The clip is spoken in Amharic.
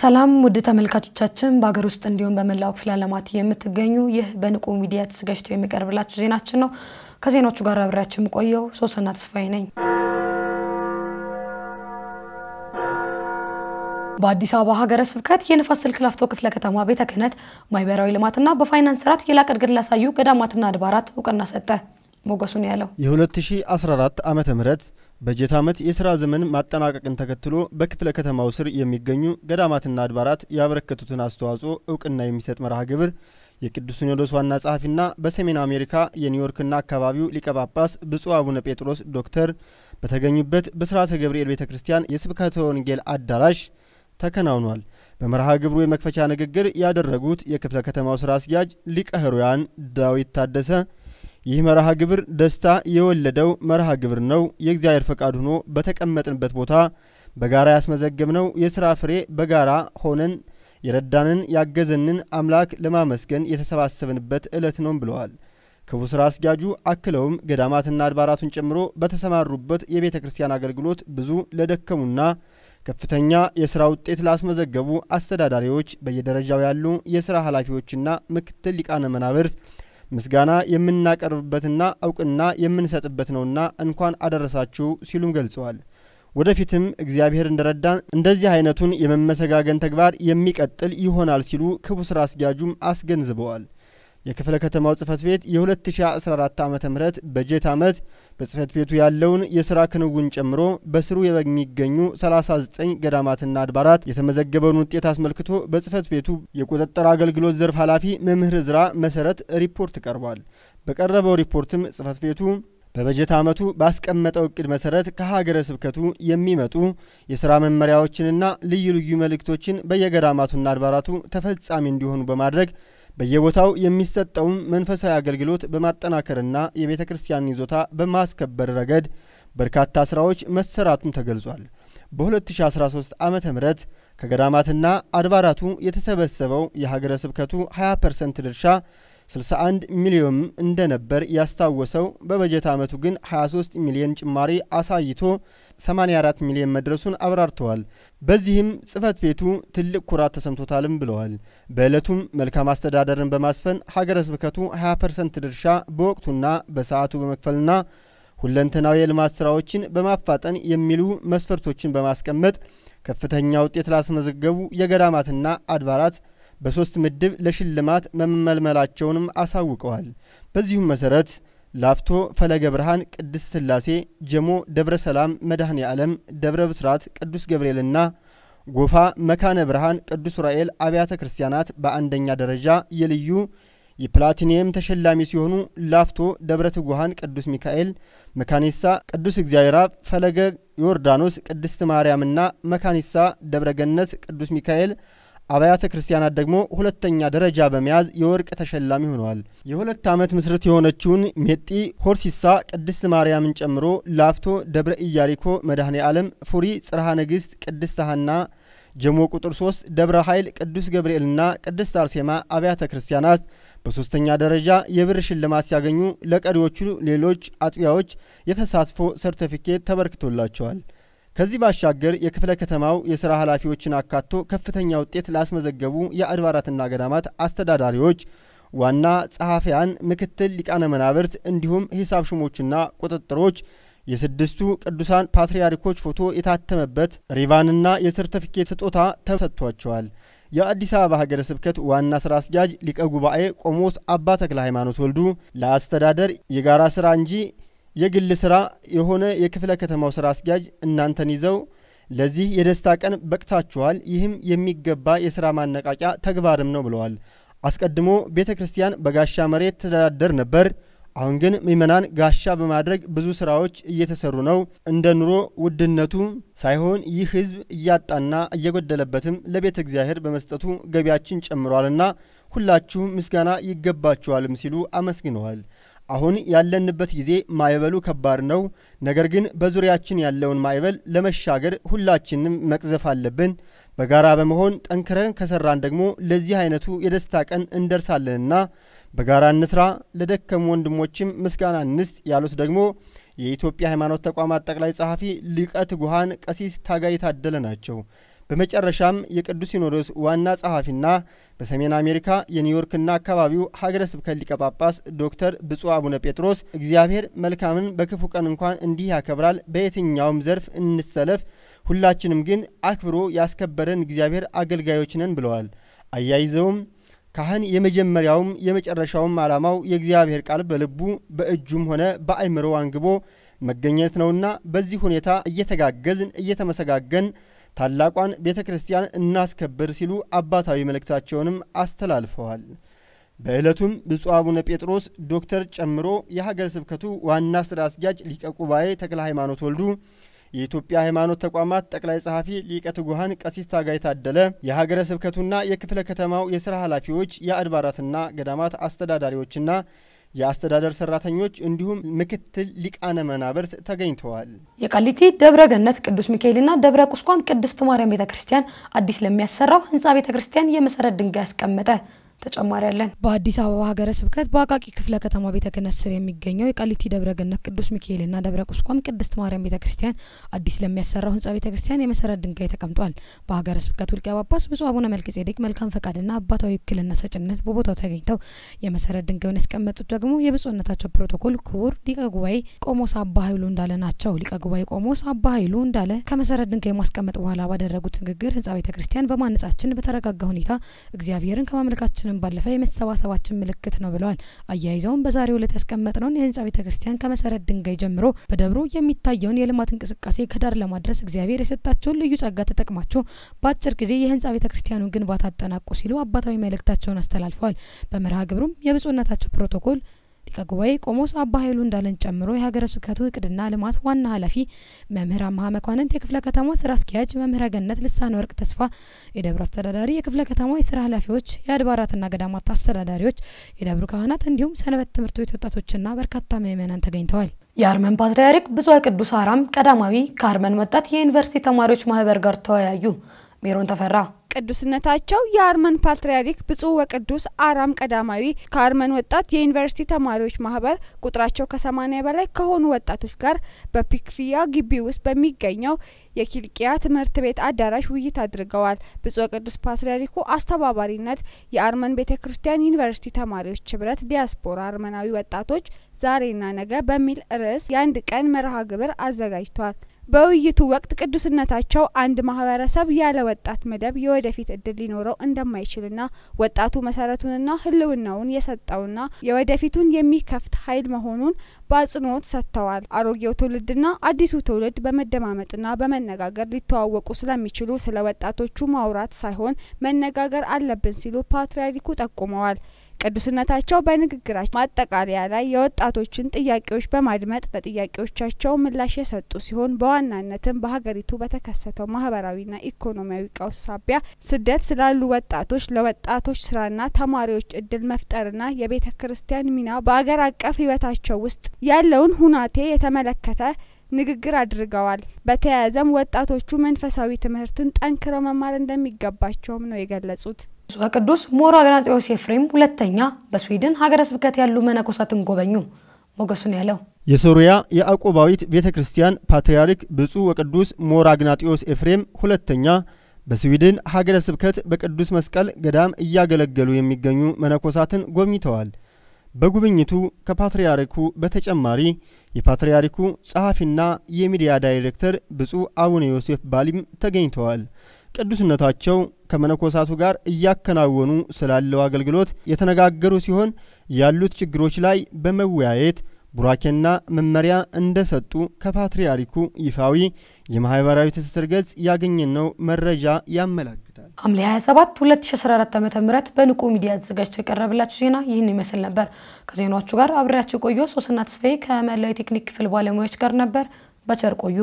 ሰላም ውድ ተመልካቾቻችን፣ በሀገር ውስጥ እንዲሁም በመላው ክፍለ ዓለማት የምትገኙ ይህ በንቁ ሚዲያ ተዘጋጅቶ የሚቀርብላችሁ ዜናችን ነው። ከዜናዎቹ ጋር አብሬያችን ቆየው ሶስና ተስፋዬ ነኝ። በአዲስ አበባ ሀገረ ስብከት የንፋስ ስልክ ላፍቶ ክፍለ ከተማ ቤተ ክህነት ማህበራዊ ልማትና በፋይናንስ ስርዓት የላቀ እድገት ላሳዩ ገዳማትና አድባራት እውቅና ሰጠ። ሞገሱን ያለው የ2014 ዓ ም በጀት ዓመት የሥራ ዘመን ማጠናቀቅን ተከትሎ በክፍለ ከተማው ስር የሚገኙ ገዳማትና አድባራት ያበረከቱትን አስተዋጽኦ እውቅና የሚሰጥ መርሃ ግብር የቅዱስ ሲኖዶስ ዋና ጸሐፊና በሰሜን አሜሪካ የኒውዮርክና አካባቢው ሊቀ ጳጳስ ብፁዕ አቡነ ጴጥሮስ ዶክተር በተገኙበት በሥርዓተ ገብርኤል ቤተ ክርስቲያን የስብከተ ወንጌል አዳራሽ ተከናውኗል። በመርሃ ግብሩ የመክፈቻ ንግግር ያደረጉት የክፍለ ከተማው ስራ አስኪያጅ ሊቀ ሕሩያን ዳዊት ታደሰ ይህ መርሃ ግብር ደስታ የወለደው መርሃ ግብር ነው። የእግዚአብሔር ፈቃድ ሆኖ በተቀመጥንበት ቦታ በጋራ ያስመዘገብነው የሥራ ፍሬ በጋራ ሆነን የረዳንን ያገዘንን አምላክ ለማመስገን የተሰባሰብንበት ዕለት ነው ብለዋል። ክቡር ሥራ አስኪያጁ አክለውም ገዳማትና አድባራቱን ጨምሮ በተሰማሩበት የቤተ ክርስቲያን አገልግሎት ብዙ ለደከሙና ከፍተኛ የሥራ ውጤት ላስመዘገቡ አስተዳዳሪዎች፣ በየደረጃው ያሉ የሥራ ኃላፊዎችና ምክትል ሊቃነ መናብርት ምስጋና የምናቀርብበትና እውቅና የምንሰጥበት ነውና እንኳን አደረሳችሁ ሲሉም ገልጸዋል። ወደፊትም እግዚአብሔር እንደረዳን እንደዚህ አይነቱን የመመሰጋገን ተግባር የሚቀጥል ይሆናል ሲሉ ክቡር ስራ አስኪያጁም አስገንዝበዋል። የክፍለ ከተማው ጽህፈት ቤት የ2014 ዓ ም በጀት ዓመት በጽህፈት ቤቱ ያለውን የሥራ ክንውን ጨምሮ በስሩ የሚገኙ 39 ገዳማትና አድባራት የተመዘገበውን ውጤት አስመልክቶ በጽህፈት ቤቱ የቁጥጥር አገልግሎት ዘርፍ ኃላፊ መምህር ዝራ መሰረት ሪፖርት ቀርቧል። በቀረበው ሪፖርትም ጽህፈት ቤቱ በበጀት ዓመቱ ባስቀመጠው እቅድ መሰረት ከሀገረ ስብከቱ የሚመጡ የሥራ መመሪያዎችንና ልዩ ልዩ መልእክቶችን በየገዳማቱና አድባራቱ ተፈጻሚ እንዲሆኑ በማድረግ በየቦታው የሚሰጠውን መንፈሳዊ አገልግሎት በማጠናከርና የቤተ ክርስቲያን ይዞታ በማስከበር ረገድ በርካታ ስራዎች መሰራቱም ተገልጿል። በ2013 ዓ ም ከገዳማትና አድባራቱ የተሰበሰበው የሀገረ ስብከቱ 20 ፐርሰንት ድርሻ 61 ሚሊዮን እንደነበር ያስታወሰው በበጀት ዓመቱ ግን 23 ሚሊዮን ጭማሪ አሳይቶ 84 ሚሊዮን መድረሱን አብራርተዋል። በዚህም ጽህፈት ቤቱ ትልቅ ኩራት ተሰምቶታልም ብለዋል። በዕለቱም መልካም አስተዳደርን በማስፈን ሀገረ ስብከቱ 20 ፐርሰንት ድርሻ በወቅቱና በሰዓቱ በመክፈልና ሁለንተናዊ የልማት ስራዎችን በማፋጠን የሚሉ መስፈርቶችን በማስቀመጥ ከፍተኛ ውጤት ላስመዘገቡ የገዳማትና አድባራት በሶስት ምድብ ለሽልማት መመልመላቸውንም አሳውቀዋል። በዚሁም መሰረት ላፍቶ ፈለገ ብርሃን ቅድስት ስላሴ፣ ጀሞ ደብረ ሰላም መድኃኔ ዓለም፣ ደብረ ብስራት ቅዱስ ገብርኤልና ጎፋ መካነ ብርሃን ቅዱስ ዑራኤል አብያተ ክርስቲያናት በአንደኛ ደረጃ የልዩ የፕላቲኒየም ተሸላሚ ሲሆኑ ላፍቶ ደብረ ትጉሃን ቅዱስ ሚካኤል፣ መካኒሳ ቅዱስ እግዚአብሔር አብ፣ ፈለገ ዮርዳኖስ ቅድስት ማርያምና መካኒሳ ደብረ ገነት ቅዱስ ሚካኤል አብያተ ክርስቲያናት ደግሞ ሁለተኛ ደረጃ በመያዝ የወርቅ ተሸላሚ ሆነዋል። የሁለት ዓመት ምስርት የሆነችውን ሜጢ፣ ሆርሲሳ፣ ቅድስት ማርያምን ጨምሮ ላፍቶ፣ ደብረ ኢያሪኮ፣ መድኃኔ ዓለም፣ ፉሪ፣ ጽርሃ ንግሥት፣ ቅድስት ሐና ጀሞ ቁጥር 3 ደብረ ኃይል ቅዱስ ገብርኤልና ቅድስት አርሴማ አብያተ ክርስቲያናት በሶስተኛ ደረጃ የብር ሽልማት ሲያገኙ ለቀሪዎቹ ሌሎች አጥቢያዎች የተሳትፎ ሰርተፊኬት ተበርክቶላቸዋል። ከዚህ ባሻገር የክፍለ ከተማው የስራ ኃላፊዎችን አካቶ ከፍተኛ ውጤት ላስመዘገቡ የአድባራትና ገዳማት አስተዳዳሪዎች፣ ዋና ጸሐፊያን፣ ምክትል ሊቃነ መናብርት እንዲሁም ሂሳብ ሹሞችና ቁጥጥሮች የስድስቱ ቅዱሳን ፓትርያርኮች ፎቶ የታተመበት ሪቫንና የሰርተፊኬት ስጦታ ተሰጥቷቸዋል። የአዲስ አበባ ሀገረ ስብከት ዋና ስራ አስኪያጅ ሊቀ ጉባኤ ቆሞስ አባ ተክለ ሃይማኖት ወልዱ ለአስተዳደር የጋራ ስራ እንጂ የግል ስራ የሆነ የክፍለ ከተማው ስራ አስኪያጅ እናንተን ይዘው ለዚህ የደስታ ቀን በቅታችኋል፣ ይህም የሚገባ የስራ ማነቃቂያ ተግባርም ነው ብለዋል። አስቀድሞ ቤተ ክርስቲያን በጋሻ መሬት ተደዳደር ነበር። አሁን ግን ምዕመናን ጋሻ በማድረግ ብዙ ስራዎች እየተሰሩ ነው። እንደ ኑሮ ውድነቱ ሳይሆን ይህ ህዝብ እያጣና እየጎደለበትም ለቤተ እግዚአብሔር በመስጠቱ ገቢያችን ጨምሯልና ሁላችሁም ምስጋና ይገባችኋልም ሲሉ አመስግነዋል። አሁን ያለንበት ጊዜ ማዕበሉ ከባድ ነው። ነገር ግን በዙሪያችን ያለውን ማዕበል ለመሻገር ሁላችንም መቅዘፍ አለብን። በጋራ በመሆን ጠንክረን ከሰራን ደግሞ ለዚህ አይነቱ የደስታ ቀን እንደርሳለንና በጋራ እንስራ። ለደከሙ ወንድሞችም ምስጋና እንስጥ ያሉት ደግሞ የኢትዮጵያ ሃይማኖት ተቋማት ጠቅላይ ጸሐፊ ሊቀ ትጉሃን ቀሲስ ታጋይ ታደለ ናቸው። በመጨረሻም የቅዱስ ሲኖዶስ ዋና ጸሐፊና በሰሜን አሜሪካ የኒውዮርክና አካባቢው ሀገረ ስብከት ሊቀ ጳጳስ ዶክተር ብፁዕ አቡነ ጴጥሮስ እግዚአብሔር መልካምን በክፉ ቀን እንኳን እንዲህ ያከብራል፣ በየትኛውም ዘርፍ እንሰለፍ፣ ሁላችንም ግን አክብሮ ያስከበረን እግዚአብሔር አገልጋዮች ነን ብለዋል። አያይዘውም ካህን የመጀመሪያውም የመጨረሻውም ዓላማው የእግዚአብሔር ቃል በልቡ በእጁም ሆነ በአይምሮ አንግቦ መገኘት ነውና በዚህ ሁኔታ እየተጋገዝን እየተመሰጋገን ታላቋን ቤተ ክርስቲያን እናስከብር ሲሉ አባታዊ መልእክታቸውንም አስተላልፈዋል። በዕለቱም ብፁዕ አቡነ ጴጥሮስ ዶክተር ጨምሮ የሀገረ ስብከቱ ዋና ስራ አስኪያጅ ሊቀ ጉባኤ ተክለ ሃይማኖት ወልዱ የኢትዮጵያ ሃይማኖት ተቋማት ጠቅላይ ጸሐፊ ሊቀ ትጉሃን ቀሲስ ታጋይ ታደለ፣ የሀገረ ስብከቱና የክፍለ ከተማው የስራ ኃላፊዎች፣ የአድባራትና ገዳማት አስተዳዳሪዎችና የአስተዳደር ሰራተኞች እንዲሁም ምክትል ሊቃነ መናብርት ተገኝተዋል። የቃሊቲ ደብረ ገነት ቅዱስ ሚካኤልና ደብረ ቁስቋም ቅድስት ማርያም ቤተ ክርስቲያን አዲስ ለሚያሰራው ህንፃ ቤተ ክርስቲያን የመሰረት ድንጋይ አስቀመጠ። ተጨማሪ ያለን በአዲስ አበባ ሀገረ ስብከት በአቃቂ ክፍለ ከተማ ቤተ ክህነት ስር የሚገኘው የቃሊቲ ደብረ ገነት ቅዱስ ሚካኤልና ደብረ ቁስቋም ቅድስት ማርያም ቤተ ክርስቲያን አዲስ ለሚያሰራው ህንጻ ቤተ ክርስቲያን የመሰረት ድንጋይ ተቀምጧል። በሀገረ ስብከቱ ሊቀ ጳጳስ ብፁዕ አቡነ መልከጼዴቅ መልካም ፈቃድና አባታዊ ውክልና ሰጭነት በቦታው ተገኝተው የመሰረት ድንጋዩን ያስቀመጡት ደግሞ የብፁዕነታቸው ፕሮቶኮል ክቡር ሊቀ ጉባኤ ቆሞስ አባ ኃይሉ እንዳለ ናቸው። ሊቀ ጉባኤ ቆሞስ አባ ኃይሉ እንዳለ ከመሰረት ድንጋይ ማስቀመጥ በኋላ ባደረጉት ንግግር ህንጻ ቤተ ክርስቲያን በማነጻችን በተረጋጋ ሁኔታ እግዚአብሔርን ከማምለካችን ከመሆናችንም ባለፈ የመሰባሰባችን ምልክት ነው ብለዋል። አያይዘውም በዛሬው ዕለት ያስቀመጥነውን የህንጻ ቤተ ክርስቲያን ከመሰረት ድንጋይ ጀምሮ በደብሩ የሚታየውን የልማት እንቅስቃሴ ከዳር ለማድረስ እግዚአብሔር የሰጣቸውን ልዩ ጸጋ ተጠቅማችሁ በአጭር ጊዜ የህንጻ ቤተ ክርስቲያኑን ግንባታ አጠናቁ ሲሉ አባታዊ መልእክታቸውን አስተላልፈዋል። በመርሃ ግብሩም የብፁዕነታቸው ፕሮቶኮል ሊቀ ጉባኤ ቆሞስ አባ ኃይሉ እንዳለን ጨምሮ የሀገረ ስብከቱ እቅድና ልማት ዋና ኃላፊ መምህር አመሀ መኳንንት፣ የክፍለ ከተማ ስራ አስኪያጅ መምህረ ገነት ልሳነ ወርቅ ተስፋ፣ የደብሩ አስተዳዳሪ፣ የክፍለ ከተማ የስራ ኃላፊዎች፣ የአድባራትና ገዳማት አስተዳዳሪዎች፣ የደብሩ ካህናት እንዲሁም ሰንበት ትምህርት ቤት ወጣቶችና በርካታ ምዕመናን ተገኝተዋል። የአርመን ፓትርያርክ ብፁዕ ቅዱስ አራም ቀዳማዊ ከአርመን ወጣት የዩኒቨርሲቲ ተማሪዎች ማህበር ጋር ተወያዩ። ሜሮን ተፈራ ቅዱስነታቸው የአርመን ፓትርያርክ ብፁዕ ወቅዱስ አራም ቀዳማዊ ከአርመን ወጣት የዩኒቨርሲቲ ተማሪዎች ማህበር ቁጥራቸው ከሰማኒያ በላይ ከሆኑ ወጣቶች ጋር በፒክፊያ ግቢ ውስጥ በሚገኘው የኪልቅያ ትምህርት ቤት አዳራሽ ውይይት አድርገዋል። ብፁዕ ቅዱስ ፓትርያርኩ አስተባባሪነት የአርመን ቤተ ክርስቲያን ዩኒቨርሲቲ ተማሪዎች ህብረት ዲያስፖራ አርመናዊ ወጣቶች ዛሬና ነገ በሚል ርዕስ የአንድ ቀን መርሃ ግብር አዘጋጅቷል። በውይይቱ ወቅት ቅዱስነታቸው አንድ ማህበረሰብ ያለ ወጣት መደብ የወደፊት እድል ሊኖረው እንደማይችልና ወጣቱ መሰረቱንና ህልውናውን የሰጠውና የወደፊቱን የሚከፍት ኃይል መሆኑን በአጽንኦት ሰጥተዋል። አሮጌው ትውልድና አዲሱ ትውልድ በመደማመጥና በመነጋገር ሊተዋወቁ ስለሚችሉ ስለ ወጣቶቹ ማውራት ሳይሆን መነጋገር አለብን ሲሉ ፓትርያርኩ ጠቁመዋል። ቅዱስነታቸው በንግግራቸው ማጠቃለያ ላይ የወጣቶችን ጥያቄዎች በማድመጥ ለጥያቄዎቻቸው ምላሽ የሰጡ ሲሆን በዋናነትም በሀገሪቱ በተከሰተው ማህበራዊና ኢኮኖሚያዊ ቀውስ ሳቢያ ስደት ስላሉ ወጣቶች፣ ለወጣቶች ስራና ተማሪዎች እድል መፍጠርና የቤተ ክርስቲያን ሚና በአገር አቀፍ ህይወታቸው ውስጥ ያለውን ሁናቴ የተመለከተ ንግግር አድርገዋል። በተያያዘም ወጣቶቹ መንፈሳዊ ትምህርትን ጠንክረው መማር እንደሚገባቸውም ነው የገለጹት። ብፁዕ ቅዱስ ሞሮ አግናጤዎስ ኤፍሬም ሁለተኛ በስዊድን ሀገረ ስብከት ያሉ መነኮሳትን ጎበኙ። ሞገሱን ያለው የሶሪያ የአቆባዊት ቤተ ክርስቲያን ፓትርያርክ ብፁዕ ወቅዱስ ሞሮ አግናጢዮስ ኤፍሬም ሁለተኛ በስዊድን ሀገረ ስብከት በቅዱስ መስቀል ገዳም እያገለገሉ የሚገኙ መነኮሳትን ጎብኝተዋል። በጉብኝቱ ከፓትርያርኩ በተጨማሪ የፓትርያርኩ ጸሐፊና የሚዲያ ዳይሬክተር ብፁዕ አቡነ ዮሴፍ ባሊም ተገኝተዋል። ቅዱስነታቸው ከመነኮሳቱ ጋር እያከናወኑ ስላለው አገልግሎት የተነጋገሩ ሲሆን ያሉት ችግሮች ላይ በመወያየት ቡራኬና መመሪያ እንደሰጡ ከፓትርያርኩ ይፋዊ የማህበራዊ ትስስር ገጽ ያገኘነው መረጃ ያመላክታል። ሐምሌ 27 2014 ዓ.ም በንቁ ሚዲያ ተዘጋጅቶ የቀረበላችሁ ዜና ይህን ይመስል ነበር። ከዜናዎቹ ጋር አብሬያቸው ቆየሁ። ሶስና ተስፋዬ ከመላው የቴክኒክ ክፍል ባለሙያዎች ጋር ነበር። በቸር ቆዩ።